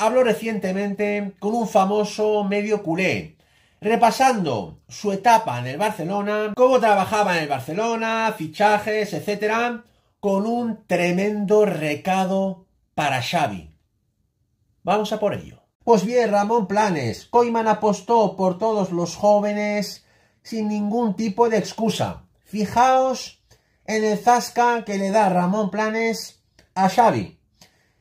habló recientemente con un famoso medio culé, repasando su etapa en el Barcelona, cómo trabajaba en el Barcelona, fichajes, etc., con un tremendo recado para Xavi. Vamos a por ello. Pues bien, Ramón Planes, Koiman apostó por todos los jóvenes sin ningún tipo de excusa. Fijaos en el zasca que le da Ramón Planes a Xavi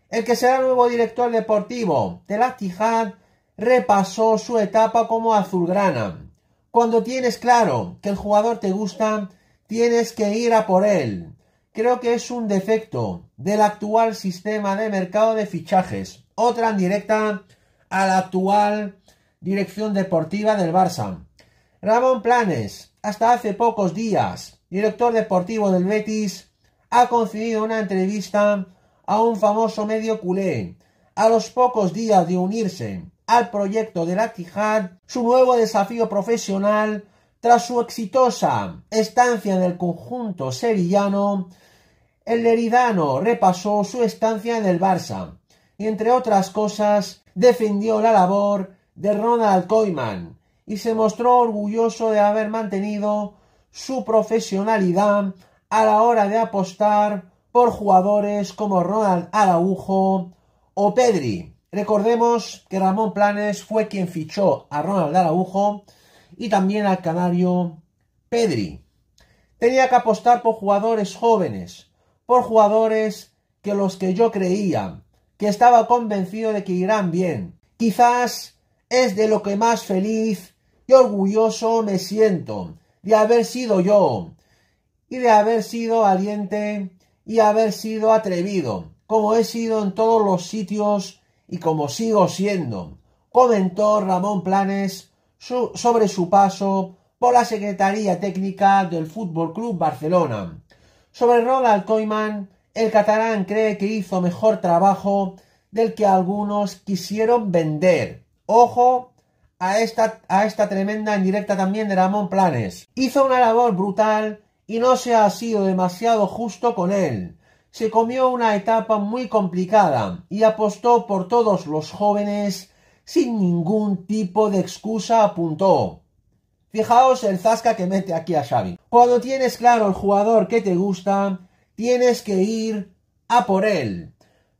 el que será nuevo director deportivo de la Tijad, repasó su etapa como azulgrana. Cuando tienes claro que el jugador te gusta, tienes que ir a por él. Creo que es un defecto del actual sistema de mercado de fichajes. Otra en directa a la actual dirección deportiva del Barça. Ramón Planes, hasta hace pocos días, director deportivo del Betis, ha concedido una entrevista a un famoso medio culé. A los pocos días de unirse al proyecto de la Tijad, su nuevo desafío profesional, tras su exitosa estancia en el conjunto sevillano, el leridano repasó su estancia en el Barça y, entre otras cosas, defendió la labor de Ronald Koeman y se mostró orgulloso de haber mantenido su profesionalidad a la hora de apostar por jugadores como Ronald Araujo o Pedri. Recordemos que Ramón Planes fue quien fichó a Ronald Araujo y también al canario Pedri. Tenía que apostar por jugadores jóvenes, por jugadores que los que yo creía, que estaba convencido de que irán bien. Quizás es de lo que más feliz y orgulloso me siento de haber sido yo y de haber sido valiente y haber sido atrevido, como he sido en todos los sitios y como sigo siendo, comentó Ramón Planes sobre su paso por la Secretaría Técnica del Fútbol Club Barcelona. Sobre Ronald Koeman, el catalán cree que hizo mejor trabajo del que algunos quisieron vender. Ojo a esta, a esta tremenda indirecta también de Ramón Planes. Hizo una labor brutal y no se ha sido demasiado justo con él. Se comió una etapa muy complicada y apostó por todos los jóvenes sin ningún tipo de excusa, apuntó. Fijaos el zasca que mete aquí a Xavi. Cuando tienes claro el jugador que te gusta, tienes que ir a por él.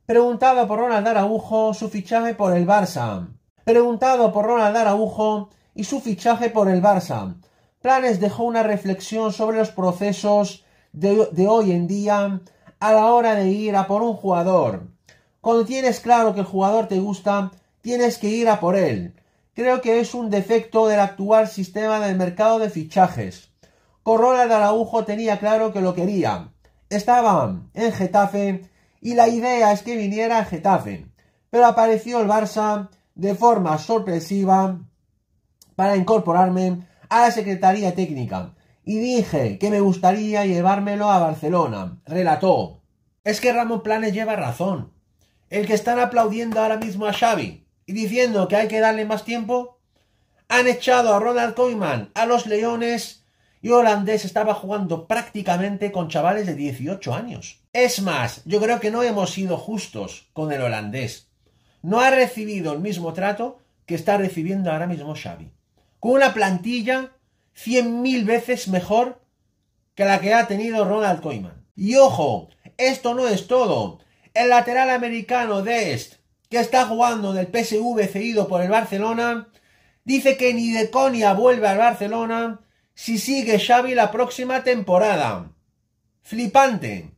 Preguntado por Ronald Araujo su fichaje por el Barça. Preguntado por Ronald Araujo y su fichaje por el Barça. Planes dejó una reflexión sobre los procesos de, hoy en día a la hora de ir a por un jugador. Cuando tienes claro que el jugador te gusta, tienes que ir a por él. Creo que es un defecto del actual sistema del mercado de fichajes. Corrola de Araujo tenía claro que lo quería. Estaba en Getafe y la idea es que viniera a Getafe. Pero apareció el Barça de forma sorpresiva para incorporarme a la Secretaría Técnica y dije que me gustaría llevármelo a Barcelona, relató. Es que Ramón Planes lleva razón. El que están aplaudiendo ahora mismo a Xavi y diciendo que hay que darle más tiempo, han echado a Ronald Koeman a los Leones y Holandés estaba jugando prácticamente con chavales de 18 años. Es más, yo creo que no hemos sido justos con el holandés. No ha recibido el mismo trato que está recibiendo ahora mismo Xavi con una plantilla cien mil veces mejor que la que ha tenido Ronald Koeman. Y ojo, esto no es todo. El lateral americano Dest, que está jugando del PSV cedido por el Barcelona, dice que ni de conia vuelve al Barcelona si sigue Xavi la próxima temporada. Flipante.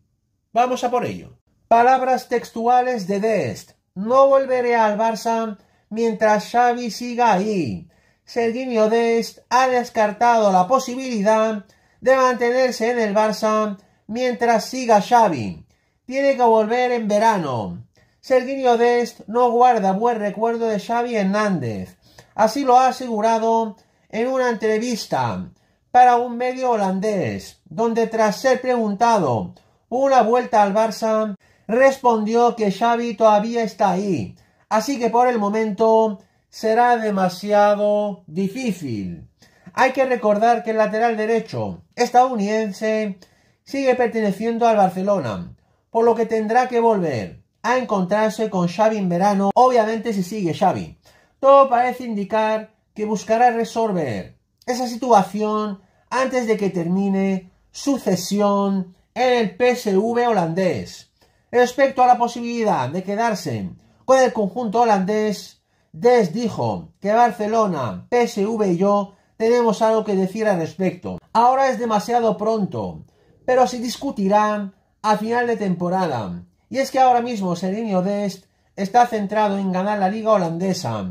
Vamos a por ello. Palabras textuales de Dest. No volveré al Barça mientras Xavi siga ahí. Serginio Dest ha descartado la posibilidad de mantenerse en el Barça mientras siga Xavi. Tiene que volver en verano. Serginio Dest no guarda buen recuerdo de Xavi Hernández. Así lo ha asegurado en una entrevista para un medio holandés, donde tras ser preguntado una vuelta al Barça, respondió que Xavi todavía está ahí. Así que por el momento será demasiado difícil. Hay que recordar que el lateral derecho estadounidense sigue perteneciendo al Barcelona, por lo que tendrá que volver a encontrarse con Xavi en verano, obviamente si sigue Xavi. Todo parece indicar que buscará resolver esa situación antes de que termine su cesión en el PSV holandés. Respecto a la posibilidad de quedarse con el conjunto holandés, Des dijo que Barcelona, PSV y yo tenemos algo que decir al respecto. Ahora es demasiado pronto, pero se discutirá a final de temporada. Y es que ahora mismo Serenio Dest está centrado en ganar la liga holandesa,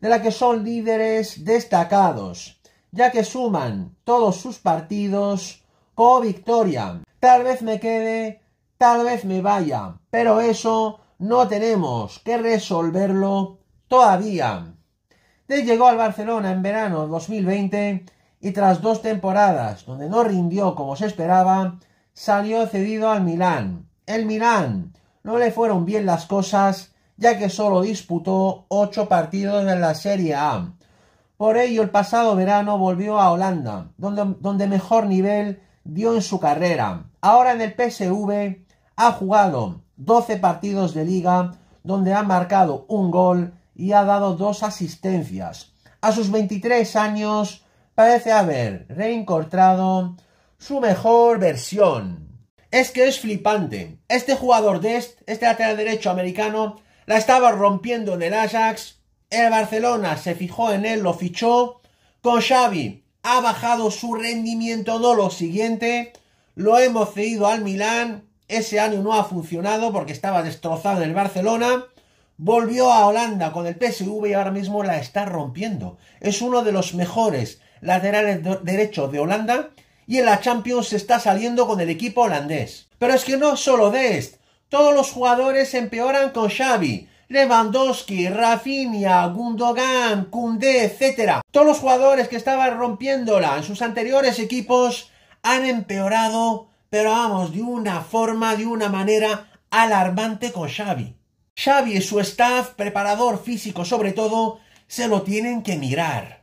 de la que son líderes destacados, ya que suman todos sus partidos con victoria. Tal vez me quede, tal vez me vaya, pero eso no tenemos que resolverlo todavía. le llegó al Barcelona en verano 2020 y tras dos temporadas donde no rindió como se esperaba, salió cedido al Milán. El Milán no le fueron bien las cosas ya que solo disputó ocho partidos en la Serie A. Por ello el pasado verano volvió a Holanda, donde, donde mejor nivel dio en su carrera. Ahora en el PSV ha jugado 12 partidos de liga donde ha marcado un gol y ha dado dos asistencias. A sus 23 años parece haber reencontrado su mejor versión. Es que es flipante. Este jugador de este, este lateral derecho americano la estaba rompiendo en el Ajax. El Barcelona se fijó en él, lo fichó. Con Xavi ha bajado su rendimiento, no lo siguiente. Lo hemos cedido al Milán. Ese año no ha funcionado porque estaba destrozado en el Barcelona volvió a Holanda con el PSV y ahora mismo la está rompiendo. Es uno de los mejores laterales derechos de Holanda y en la Champions se está saliendo con el equipo holandés. Pero es que no solo Dest, todos los jugadores empeoran con Xavi. Lewandowski, Rafinha, Gundogan, Koundé, etc. Todos los jugadores que estaban rompiéndola en sus anteriores equipos han empeorado, pero vamos, de una forma, de una manera alarmante con Xavi. Xavi y su staff, preparador físico sobre todo, se lo tienen que mirar.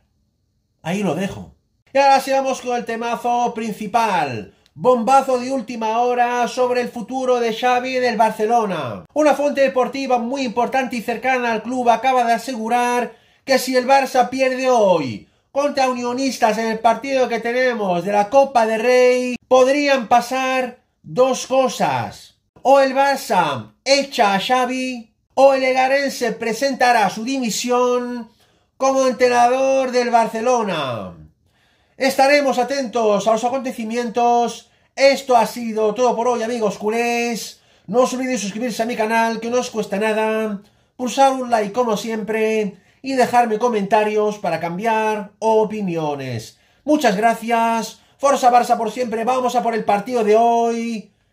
Ahí lo dejo. Y ahora sigamos con el temazo principal. Bombazo de última hora sobre el futuro de Xavi del Barcelona. Una fuente deportiva muy importante y cercana al club acaba de asegurar que si el Barça pierde hoy contra Unionistas en el partido que tenemos de la Copa de Rey, podrían pasar dos cosas o el Barça echa a Xavi o el Egarense presentará su dimisión como entrenador del Barcelona. Estaremos atentos a los acontecimientos. Esto ha sido todo por hoy amigos culés. No os olvidéis suscribirse a mi canal que no os cuesta nada. Pulsar un like como siempre y dejarme comentarios para cambiar opiniones. Muchas gracias. Forza Barça por siempre. Vamos a por el partido de hoy